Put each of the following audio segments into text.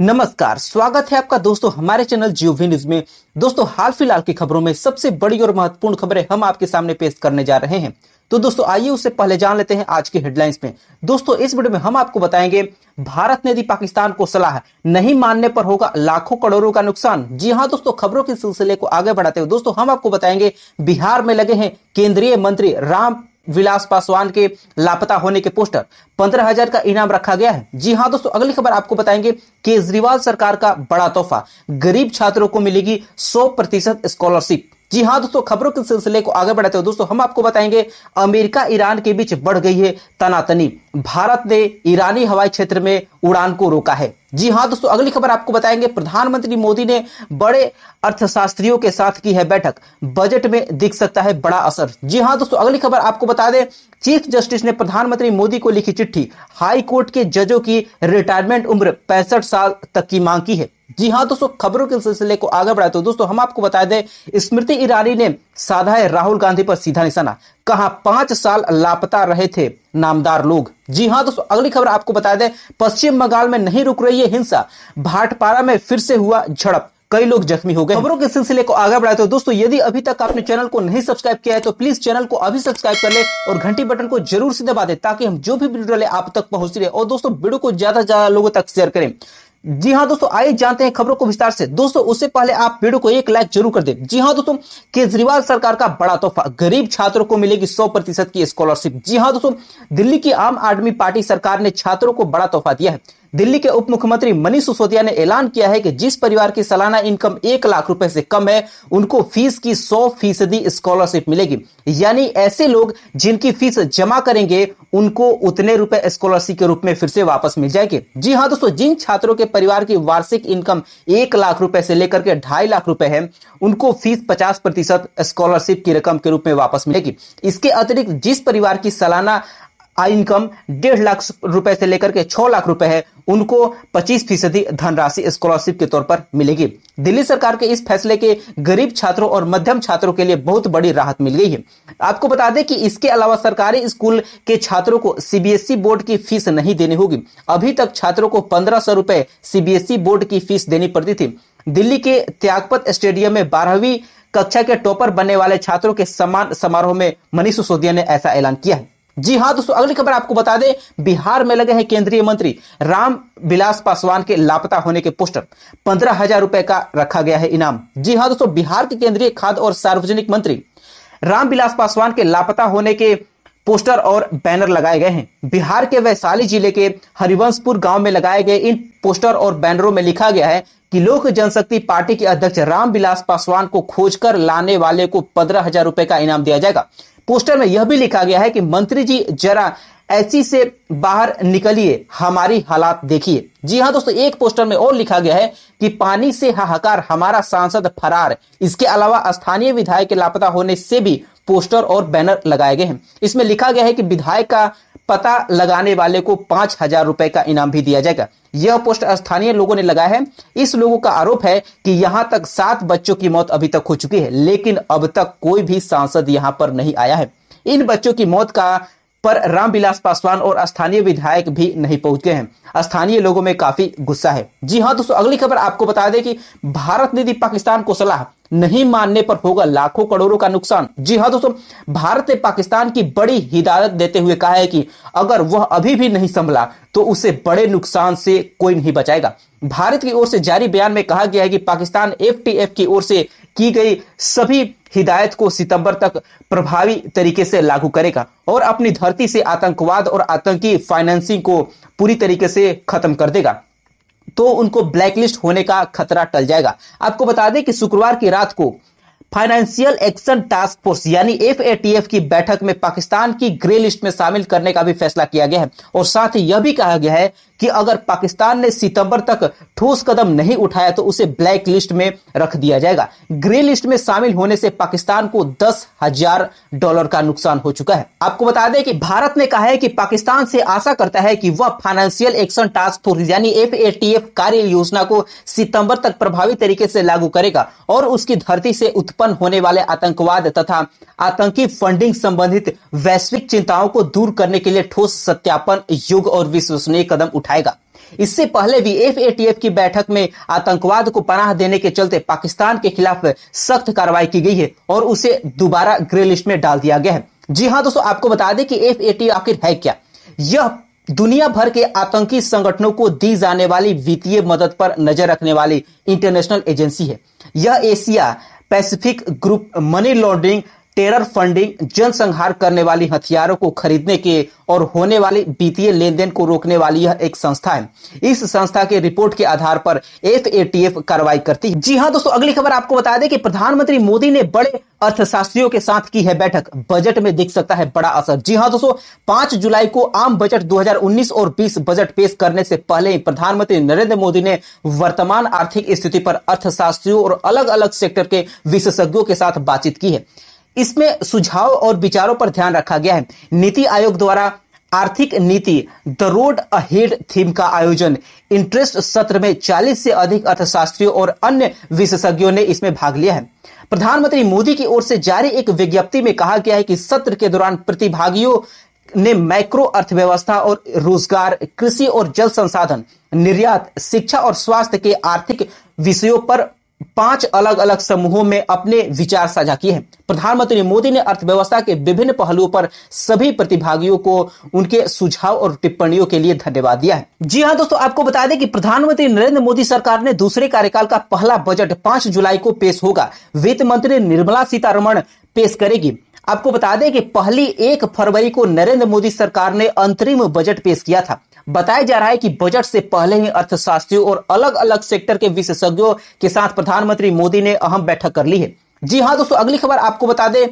नमस्कार स्वागत है आपका दोस्तों हमारे चैनल जियो न्यूज में दोस्तों हाल फिलहाल की खबरों में सबसे बड़ी और महत्वपूर्ण खबरें हम आपके सामने पेश करने जा रहे हैं तो दोस्तों आइए उससे पहले जान लेते हैं आज की हेडलाइंस में दोस्तों इस वीडियो में हम आपको बताएंगे भारत ने दी पाकिस्तान को सलाह नहीं मानने पर होगा लाखों करोड़ों का नुकसान जी हाँ दोस्तों खबरों के सिलसिले को आगे बढ़ाते हुए दोस्तों हम आपको बताएंगे बिहार में लगे हैं केंद्रीय मंत्री राम विलास पासवान के लापता होने के पोस्टर पंद्रह हजार का इनाम रखा गया है जी हाँ दोस्तों अगली खबर आपको बताएंगे केजरीवाल सरकार का बड़ा तोहफा गरीब छात्रों को मिलेगी सौ प्रतिशत स्कॉलरशिप जी हाँ दोस्तों खबरों के सिलसिले को आगे बढ़ाते हो दोस्तों हम आपको बताएंगे अमेरिका ईरान के बीच बढ़ गई है तनातनी भारत ने ईरानी हवाई क्षेत्र में उड़ान को रोका है जी हाँ दोस्तों अगली खबर आपको बताएंगे प्रधानमंत्री मोदी ने बड़े अर्थशास्त्रियों के साथ की है बैठक बजट में दिख सकता है बड़ा असर जी हाँ दोस्तों अगली खबर आपको बता दें चीफ जस्टिस ने प्रधानमंत्री मोदी को लिखी चिट्ठी हाई कोर्ट के जजों की रिटायरमेंट उम्र पैंसठ साल तक की मांग की है जी हाँ दोस्तों खबरों के सिलसिले को आगे बढ़ाते हो दोस्तों हम आपको बता दें स्मृति ईरानी ने साधा है राहुल गांधी पर सीधा निशाना कहा पांच साल लापता रहे थे नामदार लोग जी हाँ दोस्तों अगली खबर आपको बता दें पश्चिम बंगाल में नहीं रुक रही है हिंसा भाटपारा में फिर से हुआ झड़प कई लोग जख्मी हो गए खबरों के सिलसिले को आगे बढ़ाते हो दोस्तों यदि अभी तक आपने चैनल को नहीं सब्सक्राइब किया है तो प्लीज चैनल को अभी सब्सक्राइब कर ले और घंटी बटन को जरूर से दबा दे ताकि हम जो भी वीडियो डाले आप तक पहुंच रहे और दोस्तों वीडियो को ज्यादा से ज्यादा लोगों तक शेयर करें जी हाँ दोस्तों आइए जानते हैं खबरों को विस्तार से दोस्तों उससे पहले आप वीडियो को एक लाइक जरूर कर दें जी हाँ दोस्तों केजरीवाल सरकार का बड़ा तोहफा गरीब छात्रों को मिलेगी 100 प्रतिशत की स्कॉलरशिप जी हाँ दोस्तों दिल्ली की आम आदमी पार्टी सरकार ने छात्रों को बड़ा तोहफा दिया है दिल्ली के उप मुख्यमंत्री मनीष सिसोदिया ने ऐलान किया है कि जिस परिवार की सालाना इनकम एक लाख रुपए से कम है उनको फीस की सौ फीसदी स्कॉलरशिप मिलेगी यानी ऐसे लोग जिनकी फीस जमा करेंगे उनको उतने रुपए स्कॉलरशिप के रूप में फिर से वापस मिल जाएगी जी हाँ दोस्तों जिन छात्रों के परिवार की वार्षिक इनकम एक लाख रुपए से लेकर के ढाई लाख रुपए है उनको फीस पचास प्रतिशत स्कॉलरशिप की रकम के रूप में वापस मिलेगी इसके अतिरिक्त जिस परिवार की सालाना आय इनकम डेढ़ लाख रुपए से लेकर के छह लाख रुपए है उनको 25 फीसदी धनराशि स्कॉलरशिप के तौर पर मिलेगी दिल्ली सरकार के इस फैसले के गरीब छात्रों और मध्यम छात्रों के लिए बहुत बड़ी राहत मिल गई है आपको बता दें कि इसके अलावा सरकारी स्कूल के छात्रों को सीबीएसई e बोर्ड की फीस नहीं देनी होगी अभी तक छात्रों को पंद्रह सौ रुपए सीबीएसई e बोर्ड की फीस देनी पड़ती थी दिल्ली के त्यागपत स्टेडियम में बारहवीं कक्षा के टॉपर बनने वाले छात्रों के सम्मान समारोह में मनीष सिसोदिया ने ऐसा ऐलान किया है जी हाँ दोस्तों अगली खबर आपको बता दें बिहार में लगे हैं केंद्रीय मंत्री राम विलास पासवान के लापता होने के पोस्टर पंद्रह हजार रुपए का रखा गया है इनाम जी हाँ दोस्तों बिहार के केंद्रीय खाद्य और सार्वजनिक मंत्री राम विलास पासवान के लापता होने के पोस्टर और बैनर लगाए गए हैं बिहार के वैशाली जिले के हरिवंशपुर गांव में लगाए गए इन पोस्टर और बैनरों में लिखा गया है कि लोक जनशक्ति पार्टी के अध्यक्ष रामविलास पासवान को खोजकर लाने वाले को पंद्रह हजार रुपए का इनाम दिया जाएगा पोस्टर में यह भी लिखा गया है कि मंत्री जी जरा ऐसी से बाहर निकलिए हमारी हालात देखिए जी हाँ दोस्तों एक पोस्टर में और लिखा गया है कि पानी से हाहाकार हमारा सांसद फरार इसके अलावा स्थानीय विधायक के लापता होने से भी पोस्टर और बैनर लगाए गए हैं इसमें लिखा गया है कि विधायक का पता लगाने वाले को पांच हजार रुपए का इनाम भी दिया जाएगा यह पोस्ट स्थानीय लोगों ने लगाया है इस लोगों का आरोप है कि यहां तक सात बच्चों की मौत अभी तक हो चुकी है लेकिन अब तक कोई भी सांसद यहां पर नहीं आया है इन बच्चों की मौत का पर रामविलास पासवान और स्थानीय विधायक भी नहीं पहुंच गए हैं स्थानीय लोगों में काफी गुस्सा है जी हाँ दोस्तों अगली खबर आपको बता दें कि भारत ने दी पाकिस्तान को सलाह नहीं मानने पर होगा लाखों करोड़ों का नुकसान जी हाँ दोस्तों भारत ने पाकिस्तान की बड़ी हिदायत देते हुए कहा है कि अगर वह अभी भी नहीं संभला तो उसे बड़े नुकसान से कोई नहीं बचाएगा भारत की ओर से जारी बयान में कहा गया है कि पाकिस्तान एफ की ओर से की गई सभी हिदायत को सितंबर तक प्रभावी तरीके से लागू करेगा और अपनी धरती से आतंकवाद और आतंकी फाइनेंसिंग को पूरी तरीके से खत्म कर देगा तो उनको ब्लैकलिस्ट होने का खतरा टल जाएगा आपको बता दें कि शुक्रवार की रात को फाइनेंशियल एक्शन टास्क फोर्स यानी एफ की बैठक में पाकिस्तान की ग्रे लिस्ट में शामिल करने का भी फैसला किया गया है और साथ ही यह भी कहा गया है कि अगर पाकिस्तान ने सितंबर तक ठोस कदम नहीं उठाया तो उसे ब्लैक लिस्ट में रख दिया जाएगा ग्रे लिस्ट में शामिल होने से पाकिस्तान को दस हजार डॉलर का नुकसान हो चुका है आपको बता दें कि भारत ने कहा है कि पाकिस्तान से आशा करता है कि वह फाइनेंशियल एक्शन टास्क फोर्स यानी एफ कार्य योजना को सितंबर तक प्रभावी तरीके से लागू करेगा और उसकी धरती से उत्पन्न होने वाले आतंकवाद तथा आतंकी फंडिंग संबंधित वैश्विक चिंताओं को दूर करने के लिए ठोस सत्यापन युग और विश्वसनीय कदम उठा उठाएगा इससे पहले भी एफ की बैठक में आतंकवाद को पनाह देने के चलते पाकिस्तान के खिलाफ सख्त कार्रवाई की गई है और उसे दोबारा ग्रे लिस्ट में डाल दिया गया है जी हाँ दोस्तों आपको बता दें कि एफ आखिर है क्या यह दुनिया भर के आतंकी संगठनों को दी जाने वाली वित्तीय मदद पर नजर रखने वाली इंटरनेशनल एजेंसी है यह Asia Pacific group money laundering terror funding जनसंहार करने वाली हथियारों को खरीदने के और होने वाले वित्तीय लेन देन को रोकने वाली यह एक संस्था है इस संस्था के रिपोर्ट के आधार पर एफ कार्रवाई करती है जी हाँ दोस्तों अगली खबर आपको बता दें कि प्रधानमंत्री मोदी ने बड़े अर्थशास्त्रियों के साथ की है बैठक बजट में दिख सकता है बड़ा असर जी हाँ दोस्तों पांच जुलाई को आम बजट 2019 और 20 बजट पेश करने से पहले ही प्रधानमंत्री नरेंद्र मोदी ने वर्तमान आर्थिक स्थिति पर अर्थशास्त्रियों और अलग अलग सेक्टर के विशेषज्ञों के साथ बातचीत की है इसमें सुझाव और विचारों पर ध्यान रखा गया है नीति आयोग द्वारा आर्थिक नीति द रोड अहेड थीम का आयोजन इंटरेस्ट सत्र में 40 से अधिक अर्थशास्त्रियों और अन्य विशेषज्ञों ने इसमें भाग लिया है प्रधानमंत्री मोदी की ओर से जारी एक विज्ञप्ति में कहा गया है कि सत्र के दौरान प्रतिभागियों ने मैक्रो अर्थव्यवस्था और रोजगार कृषि और जल संसाधन निर्यात शिक्षा और स्वास्थ्य के आर्थिक विषयों पर पांच अलग अलग समूहों में अपने विचार साझा किए हैं प्रधानमंत्री मोदी ने अर्थव्यवस्था के विभिन्न पहलुओं पर सभी प्रतिभागियों को उनके सुझाव और टिप्पणियों के लिए धन्यवाद दिया है जी हाँ दोस्तों आपको बता दें कि प्रधानमंत्री नरेंद्र मोदी सरकार ने दूसरे कार्यकाल का पहला बजट पांच जुलाई को पेश होगा वित्त मंत्री निर्मला सीतारमण पेश करेगी आपको बता दें कि पहली एक फरवरी को नरेंद्र मोदी सरकार ने अंतरिम बजट पेश किया था बताया जा रहा है कि बजट से पहले ही अर्थशास्त्रियों और अलग अलग सेक्टर के विशेषज्ञों के साथ प्रधानमंत्री मोदी ने अहम बैठक कर ली है जी हाँ दोस्तों अगली खबर आपको बता दें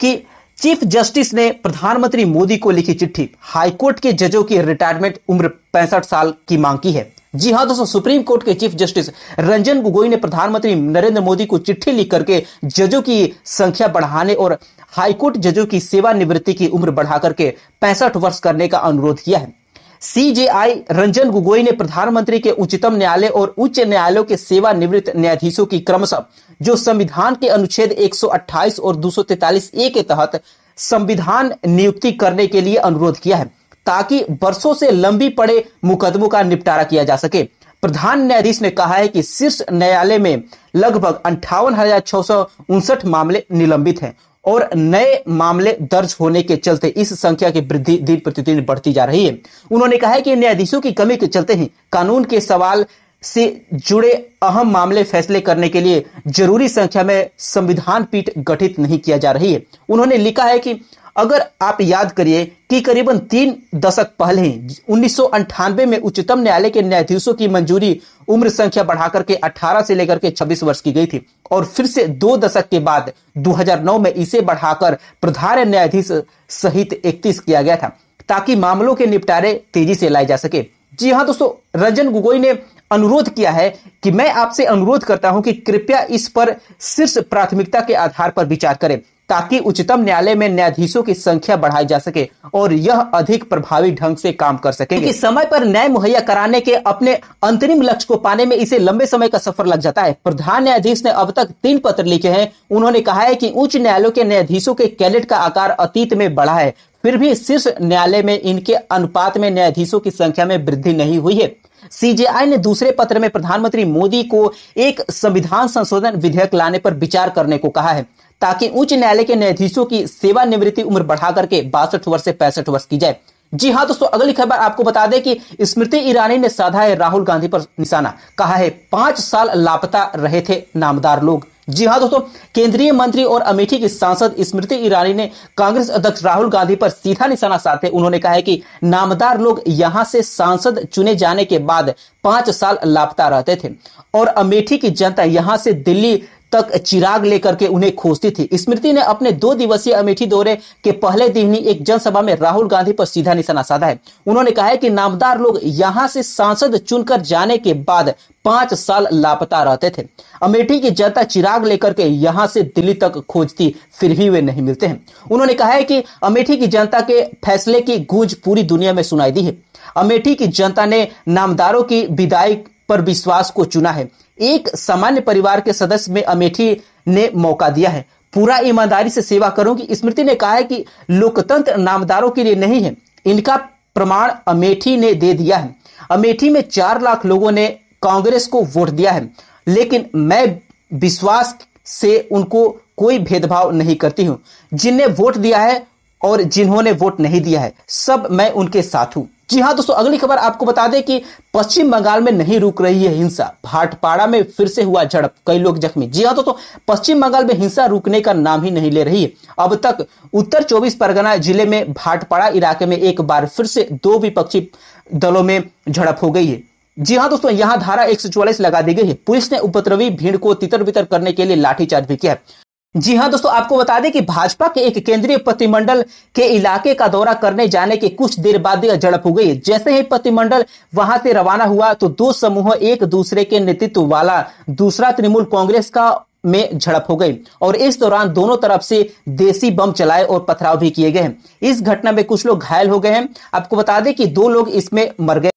कि चीफ जस्टिस ने प्रधानमंत्री मोदी को लिखी चिट्ठी हाईकोर्ट के जजों की रिटायरमेंट उम्र पैंसठ साल की मांग की है जी हाँ दोस्तों सुप्रीम कोर्ट के चीफ जस्टिस रंजन गोगोई ने प्रधानमंत्री नरेंद्र मोदी को चिट्ठी लिख करके जजों की संख्या बढ़ाने और हाईकोर्ट जजों की सेवानिवृत्ति की उम्र बढ़ा करके पैंसठ वर्ष करने का अनुरोध किया है सीजेआई रंजन गोगोई ने प्रधानमंत्री के उच्चतम न्यायालय और उच्च न्यायालयों के सेवानिवृत्त न्यायाधीशों की क्रमशः जो संविधान के अनुच्छेद 128 और 243 ए के तहत संविधान नियुक्ति करने के लिए अनुरोध किया है ताकि वर्षों से लंबी पड़े मुकदमों का निपटारा किया जा सके प्रधान न्यायाधीश ने कहा है कि शीर्ष न्यायालय में लगभग अंठावन मामले निलंबित हैं और नए मामले दर्ज होने के चलते इस संख्या की वृद्धि दिन प्रतिदिन बढ़ती जा रही है उन्होंने कहा है कि न्यायाधीशों की कमी के चलते ही कानून के सवाल से जुड़े अहम मामले फैसले करने के लिए जरूरी संख्या में संविधान पीठ गठित नहीं किया जा रही है उन्होंने लिखा है कि अगर आप याद करिए कि करीबन तीन दशक पहले ही उन्नीस में उच्चतम न्यायालय के न्यायाधीशों की मंजूरी उम्र संख्या बढ़ाकर के 18 से लेकर के 26 वर्ष की गई थी और फिर से दो दशक के बाद 2009 में इसे बढ़ाकर प्रधान न्यायाधीश सहित 31 किया गया था ताकि मामलों के निपटारे तेजी से लाए जा सके जी हाँ दोस्तों रंजन गोगोई ने अनुरोध किया है कि मैं आपसे अनुरोध करता हूं कि कृपया इस पर शीर्ष प्राथमिकता के आधार पर विचार करें ताकि उच्चतम न्यायालय में न्यायाधीशों की संख्या बढ़ाई जा सके और यह अधिक प्रभावी ढंग से काम कर सके समय पर न्याय मुहैया कराने के अपने अंतरिम लक्ष्य को पाने में इसे लंबे समय का सफर लग जाता है प्रधान न्यायाधीश ने अब तक तीन पत्र लिखे हैं उन्होंने कहा है कि उच्च न्यायालयों के न्यायाधीशों के कैलेट का आकार अतीत में बढ़ा है फिर भी शीर्ष न्यायालय में इनके अनुपात में न्यायाधीशों की संख्या में वृद्धि नहीं हुई है सीजेआई ने दूसरे पत्र में प्रधानमंत्री मोदी को एक संविधान संशोधन विधेयक लाने पर विचार करने को कहा है ताकि उच्च न्यायालय के न्यायाधीशों की सेवानिवृत्ति उम्र बढ़ा करके बासठ वर्ष से पैंसठ वर्ष की जाए जी हाँ दोस्तों अगली खबर आपको बता दें कि स्मृति ईरानी ने साधा है राहुल गांधी पर निशाना कहा है पांच साल लापता रहे थे नामदार लोग जी हाँ दोस्तों केंद्रीय मंत्री और अमेठी की सांसद स्मृति ईरानी ने कांग्रेस अध्यक्ष राहुल गांधी पर सीधा निशाना साधे उन्होंने कहा है कि नामदार लोग यहां से सांसद चुने जाने के बाद पांच साल लापता रहते थे और अमेठी की जनता यहां से दिल्ली तक चिराग लेकर के उन्हें खोजती थी स्मृति ने अपने दो दिवसीय अमेठी दौरे के पहले दिन ही एक जनसभा में राहुल गांधी पर सीधा निशाना साधा है उन्होंने कहा है कि नामदार लोग यहां से सांसद चुनकर जाने के बाद पांच साल लापता रहते थे अमेठी की जनता चिराग लेकर के यहां से दिल्ली तक खोजती फिर भी वे नहीं मिलते हैं उन्होंने कहा है कि अमेठी की जनता के फैसले की गूंज पूरी दुनिया में सुनाई दी है अमेठी की जनता ने नामदारों की विदाई पर विश्वास को चुना है एक सामान्य परिवार के सदस्य में अमेठी ने मौका दिया है पूरा ईमानदारी से सेवा करूंगी स्मृति ने कहा है कि लोकतंत्र नामदारों के लिए नहीं है इनका प्रमाण अमेठी ने दे दिया है अमेठी में चार लाख लोगों ने कांग्रेस को वोट दिया है लेकिन मैं विश्वास से उनको कोई भेदभाव नहीं करती हूं जिनने वोट दिया है और जिन्होंने वोट नहीं दिया है सब मैं उनके साथ हूं जी हाँ दोस्तों अगली खबर आपको बता दें कि पश्चिम बंगाल में नहीं रुक रही है हिंसा भाटपाड़ा में फिर से हुआ झड़प कई लोग जख्मी जी हाँ दोस्तों पश्चिम बंगाल में हिंसा रुकने का नाम ही नहीं ले रही है अब तक उत्तर 24 परगना जिले में भाटपाड़ा इलाके में एक बार फिर से दो विपक्षी दलों में झड़प हो गई है जी हाँ दोस्तों यहां धारा एक लगा दी गई है पुलिस ने उपद्रवी भीड़ को तितर बितर करने के लिए लाठीचार्ज भी किया है जी हाँ दोस्तों आपको बता दें कि भाजपा के एक केंद्रीय प्रतिमंडल के इलाके का दौरा करने जाने के कुछ देर बाद झड़प हो गई जैसे ही प्रतिमंडल वहां से रवाना हुआ तो दो समूह एक दूसरे के नेतृत्व वाला दूसरा तृणमूल कांग्रेस का में झड़प हो गई और इस दौरान दोनों तरफ से देसी बम चलाए और पथराव भी किए गए इस घटना में कुछ लोग घायल हो गए हैं आपको बता दें कि दो लोग इसमें मर गए